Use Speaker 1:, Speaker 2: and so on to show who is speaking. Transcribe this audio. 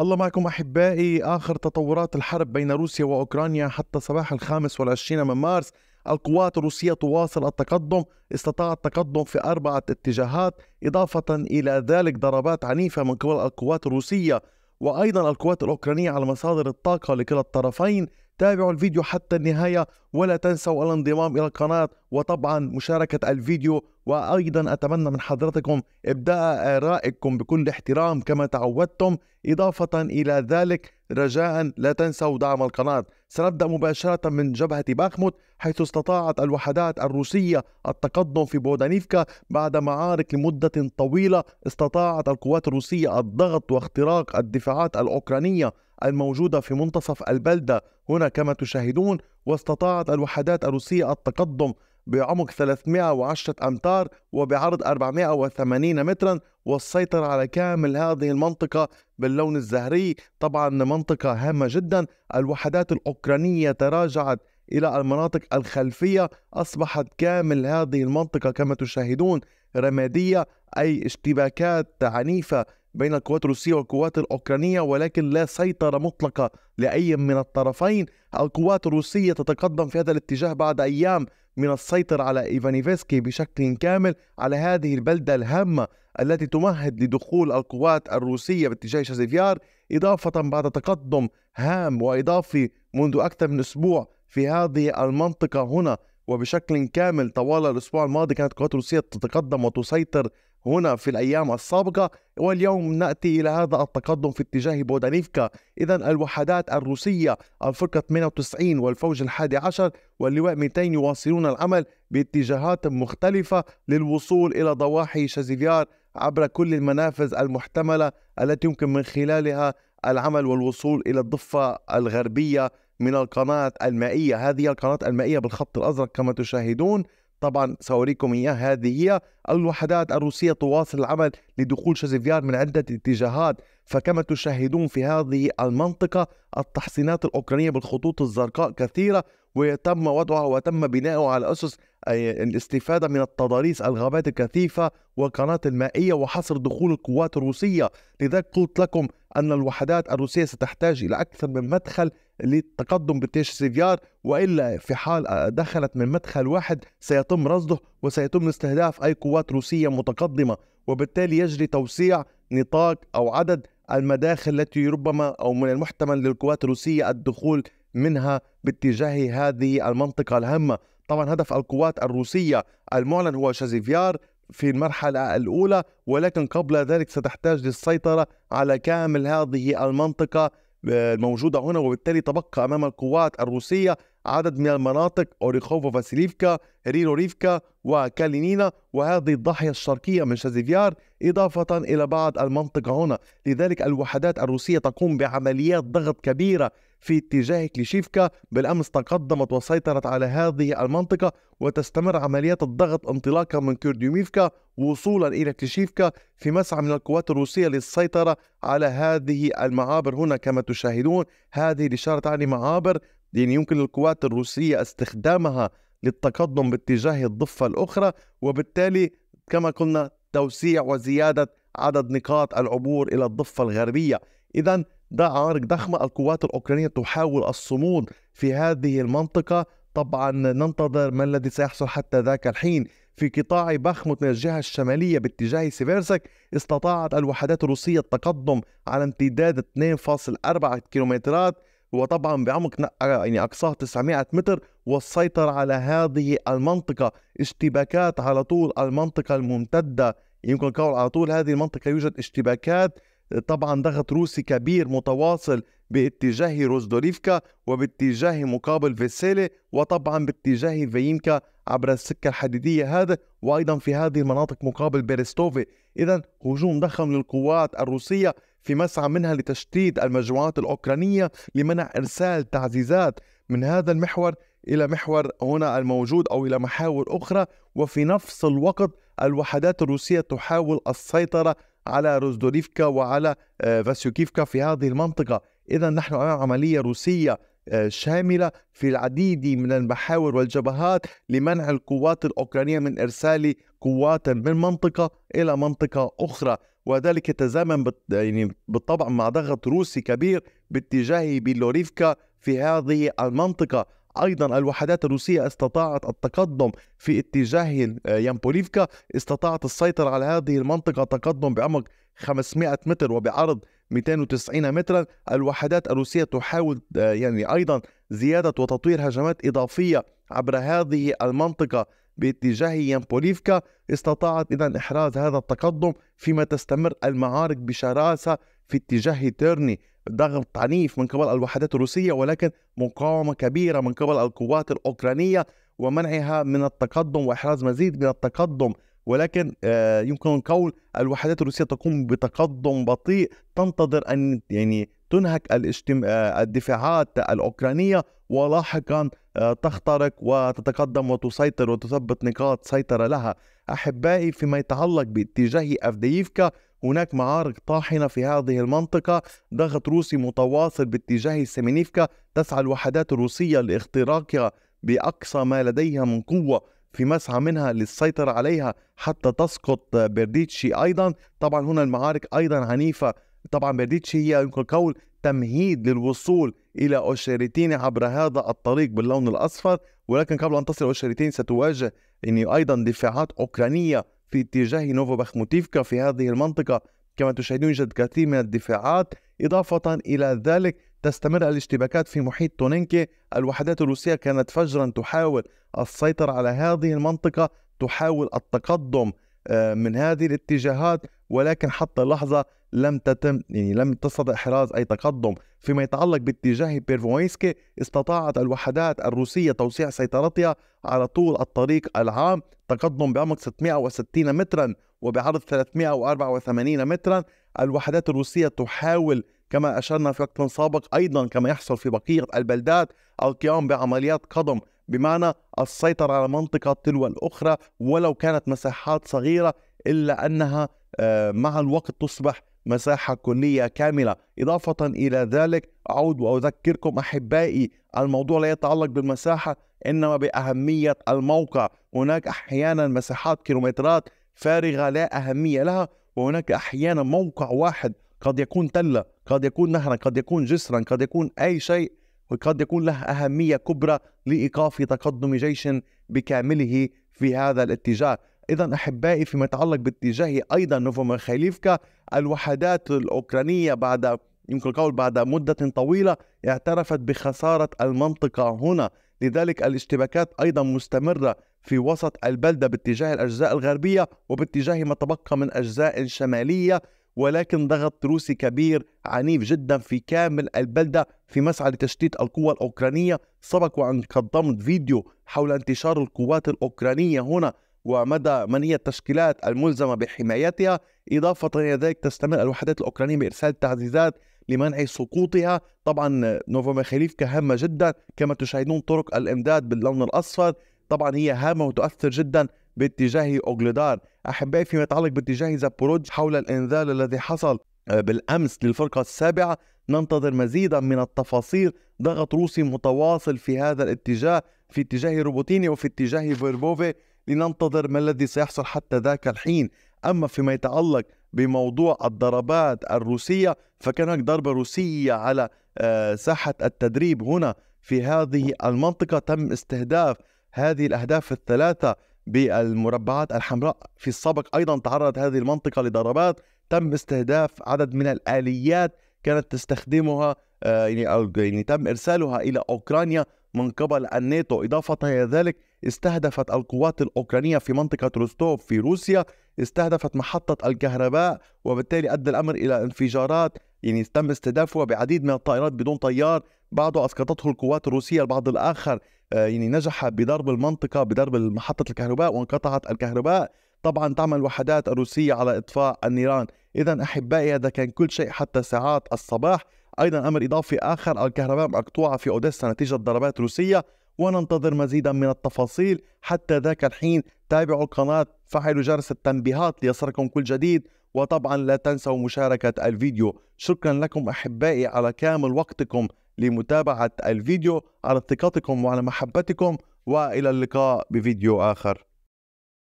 Speaker 1: الله معكم أحبائي آخر تطورات الحرب بين روسيا وأوكرانيا حتى صباح الخامس والعشرين من مارس القوات الروسية تواصل التقدم استطاعت التقدم في أربعة اتجاهات إضافة إلى ذلك ضربات عنيفة من قبل القوات الروسية وأيضا القوات الأوكرانية على مصادر الطاقة لكلا الطرفين تابعوا الفيديو حتى النهاية ولا تنسوا الانضمام إلى القناة وطبعا مشاركة الفيديو وأيضا أتمنى من حضرتكم إبداء آرائكم بكل احترام كما تعودتم إضافة إلى ذلك رجاء لا تنسوا دعم القناة سنبدأ مباشرة من جبهة باخموت حيث استطاعت الوحدات الروسية التقدم في بودانيفكا بعد معارك لمدة طويلة استطاعت القوات الروسية الضغط واختراق الدفاعات الأوكرانية الموجودة في منتصف البلدة هنا كما تشاهدون واستطاعت الوحدات الروسية التقدم بعمق 310 أمتار وبعرض 480 مترا والسيطرة على كامل هذه المنطقة باللون الزهري طبعا منطقة هامة جدا الوحدات الأوكرانية تراجعت إلى المناطق الخلفية أصبحت كامل هذه المنطقة كما تشاهدون رمادية أي اشتباكات عنيفة بين القوات الروسية والقوات الأوكرانية ولكن لا سيطرة مطلقة لأي من الطرفين القوات الروسية تتقدم في هذا الاتجاه بعد أيام من السيطرة على إيفانيفسكي بشكل كامل على هذه البلدة الهامة التي تمهد لدخول القوات الروسية باتجاه شازيفيار إضافة بعد تقدم هام وإضافي منذ أكثر من أسبوع في هذه المنطقة هنا وبشكل كامل طوال الأسبوع الماضي كانت القوات الروسية تتقدم وتسيطر هنا في الأيام السابقة واليوم نأتي إلى هذا التقدم في اتجاه بودانيفكا إذا الوحدات الروسية الفرقة 98 والفوج الحادي عشر واللواء 200 يواصلون العمل باتجاهات مختلفة للوصول إلى ضواحي شازيفيار عبر كل المنافذ المحتملة التي يمكن من خلالها العمل والوصول إلى الضفة الغربية من القناة المائية هذه القناة المائية بالخط الأزرق كما تشاهدون طبعا ساوريكم إياه هذه هي الوحدات الروسية تواصل العمل لدخول شزفيار من عدة اتجاهات فكما تشاهدون في هذه المنطقة التحصينات الأوكرانية بالخطوط الزرقاء كثيرة ويتم وضعها وتم بناؤها على أسس الاستفادة من التضاريس الغابات الكثيفة والقناة المائية وحصر دخول القوات الروسية لذلك قلت لكم أن الوحدات الروسية ستحتاج إلى أكثر من مدخل للتقدم بالتيش سيفيار والا في حال دخلت من مدخل واحد سيتم رصده وسيتم استهداف اي قوات روسيه متقدمه وبالتالي يجري توسيع نطاق او عدد المداخل التي ربما او من المحتمل للقوات الروسيه الدخول منها باتجاه هذه المنطقه الهامه، طبعا هدف القوات الروسيه المعلن هو شازيفيار في المرحلة الأولى ولكن قبل ذلك ستحتاج للسيطرة على كامل هذه المنطقة الموجودة هنا وبالتالي تبقى أمام القوات الروسية عدد من المناطق أوريخوفو فاسيليفكا ريفكا وكالينينا وهذه الضاحية الشرقية من شازيفيار إضافة إلى بعض المنطقة هنا لذلك الوحدات الروسية تقوم بعمليات ضغط كبيرة في اتجاه كليشيفكا بالأمس تقدمت وسيطرت على هذه المنطقة وتستمر عمليات الضغط انطلاقا من كيرديوميفكا وصولا إلى كليشيفكا في مسعى من القوات الروسية للسيطرة على هذه المعابر هنا كما تشاهدون هذه الإشارة تعني معابر يعني يمكن للقوات الروسية استخدامها للتقدم باتجاه الضفة الأخرى وبالتالي كما قلنا توسيع وزيادة عدد نقاط العبور إلى الضفة الغربية إذا دعارك ضخمة القوات الأوكرانية تحاول الصمود في هذه المنطقة طبعا ننتظر ما الذي سيحصل حتى ذاك الحين في قطاع بخمت من الجهة الشمالية باتجاه سيفيرسك استطاعت الوحدات الروسية التقدم على امتداد 2.4 كيلومترات وطبعا بعمق يعني اقصاه 900 متر والسيطرة على هذه المنطقة اشتباكات على طول المنطقة الممتدة يمكن القول على طول هذه المنطقة يوجد اشتباكات طبعا ضغط روسي كبير متواصل باتجاه روزدوريفكا وباتجاه مقابل فيسيلي وطبعا باتجاه فيينكا عبر السكة الحديدية هذا وأيضا في هذه المناطق مقابل بيرستوفي إذا هجوم ضخم للقوات الروسية في مسعى منها لتشتيت المجموعات الأوكرانية لمنع إرسال تعزيزات من هذا المحور إلى محور هنا الموجود أو إلى محاور أخرى وفي نفس الوقت الوحدات الروسية تحاول السيطرة على روزدوريفكا وعلى آه، فاسيوكيفكا في هذه المنطقة إذا نحن أمام عملية روسية آه، شاملة في العديد من المحاور والجبهات لمنع القوات الأوكرانية من إرسال قوات من منطقة إلى منطقة أخرى وذلك يتزامن يعني بالطبع مع ضغط روسي كبير باتجاه بيلوريفكا في هذه المنطقة أيضا الوحدات الروسية استطاعت التقدم في اتجاه آه، يامبوليفكا استطاعت السيطرة على هذه المنطقة تقدم بعمق 500 متر وبعرض 290 مترا الوحدات الروسية تحاول آه، يعني أيضا زيادة وتطوير هجمات إضافية عبر هذه المنطقة باتجاه يامبوليفكا استطاعت إذا إحراز هذا التقدم فيما تستمر المعارك بشراسة في اتجاه تيرني ضغط عنيف من قبل الوحدات الروسية ولكن مقاومة كبيرة من قبل القوات الأوكرانية ومنعها من التقدم وإحراز مزيد من التقدم ولكن آه، يمكن القول الوحدات الروسية تقوم بتقدم بطيء تنتظر أن يعني تنهك آه، الدفاعات الأوكرانية ولاحقا آه، تخترق وتتقدم وتسيطر وتثبت نقاط سيطرة لها أحبائي فيما يتعلق باتجاه أفديفكا هناك معارك طاحنة في هذه المنطقة ضغط روسي متواصل باتجاه سمينيفكا تسعى الوحدات الروسية لاختراقها بأقصى ما لديها من قوة في مسعى منها للسيطرة عليها حتى تسقط بيرديتشي أيضا طبعا هنا المعارك أيضا عنيفة طبعا بيرديتشي هي يمكن القول تمهيد للوصول إلى أوشيريتين عبر هذا الطريق باللون الأصفر ولكن قبل أن تصل أوشيريتين ستواجه يعني أيضا دفاعات أوكرانية في اتجاه نوفو بخموتيفكا في هذه المنطقة كما تشاهدون يوجد كثير من الدفاعات إضافة إلى ذلك تستمر الاشتباكات في محيط تونينكي الوحدات الروسية كانت فجرا تحاول السيطرة على هذه المنطقة تحاول التقدم آه، من هذه الاتجاهات ولكن حتى اللحظة لم تتم يعني لم تستطع إحراز أي تقدم فيما يتعلق باتجاه بيرفوينسكي استطاعت الوحدات الروسية توسيع سيطرتها على طول الطريق العام تقدم بعمق 660 مترا وبعرض 384 مترا الوحدات الروسية تحاول كما أشرنا في وقت سابق أيضا كما يحصل في بقية البلدات القيام بعمليات قضم بمعنى السيطرة على منطقة تلو الأخرى ولو كانت مساحات صغيرة إلا أنها آه، مع الوقت تصبح مساحة كلية كاملة إضافة إلى ذلك أعود وأذكركم أحبائي الموضوع لا يتعلق بالمساحة إنما بأهمية الموقع هناك أحيانا مساحات كيلومترات فارغة لا أهمية لها وهناك أحيانا موقع واحد قد يكون تلة قد يكون نهرا قد يكون جسرا قد يكون أي شيء وقد يكون له أهمية كبرى لإيقاف تقدم جيش بكامله في هذا الاتجاه إذا أحبائي فيما يتعلق باتجاه أيضا نوفومير خليفكا الوحدات الأوكرانية بعد يمكن القول بعد مدة طويلة اعترفت بخسارة المنطقة هنا لذلك الاشتباكات أيضا مستمرة في وسط البلدة باتجاه الأجزاء الغربية وباتجاه ما تبقى من أجزاء شمالية ولكن ضغط روسي كبير عنيف جدا في كامل البلدة في مسعى لتشتيت القوى الأوكرانية سبق وأن قدمت فيديو حول انتشار القوات الأوكرانية هنا ومدى من هي التشكيلات الملزمة بحمايتها إضافة إلى ذلك تستمر الوحدات الأوكرانية بإرسال تعزيزات لمنع سقوطها طبعا نوفوميخيليفكا هامة جدا كما تشاهدون طرق الإمداد باللون الأصفر طبعا هي هامة وتؤثر جدا باتجاه أوغلدار أحبائي فيما يتعلق باتجاه زابوروج حول الإنذال الذي حصل آه، بالأمس للفرقة السابعة ننتظر مزيدا من التفاصيل ضغط روسي متواصل في هذا الاتجاه في اتجاه روبوتيني وفي اتجاه فيربوفي لننتظر ما الذي سيحصل حتى ذاك الحين أما فيما يتعلق بموضوع الضربات الروسية فكان هناك ضربة روسية على آه، ساحة التدريب هنا في هذه المنطقة تم استهداف هذه الأهداف الثلاثة بالمربعات الحمراء في السابق أيضا تعرضت هذه المنطقة لضربات تم استهداف عدد من الآليات كانت تستخدمها آه، يعني أو يعني تم إرسالها إلى أوكرانيا من قبل الناتو إضافة إلى ذلك استهدفت القوات الأوكرانية في منطقة روستوف في روسيا استهدفت محطة الكهرباء وبالتالي أدى الأمر إلى انفجارات يعني تم استهدافها بعديد من الطائرات بدون طيار بعضه أسقطته القوات الروسية البعض الآخر آه، يعني نجح بضرب المنطقة بضرب محطة الكهرباء وانقطعت الكهرباء طبعا تعمل الوحدات الروسية على إطفاء النيران إذا أحبائي هذا كان كل شيء حتى ساعات الصباح أيضا أمر إضافي آخر الكهرباء مقطوعة في أوديسا نتيجة ضربات روسية وننتظر مزيدا من التفاصيل حتى ذاك الحين تابعوا القناة فعلوا جرس التنبيهات ليصلكم كل جديد وطبعا لا تنسوا مشاركة الفيديو شكرا لكم أحبائي على كامل وقتكم لمتابعة الفيديو على ثقتكم وعلى محبتكم وإلى اللقاء بفيديو آخر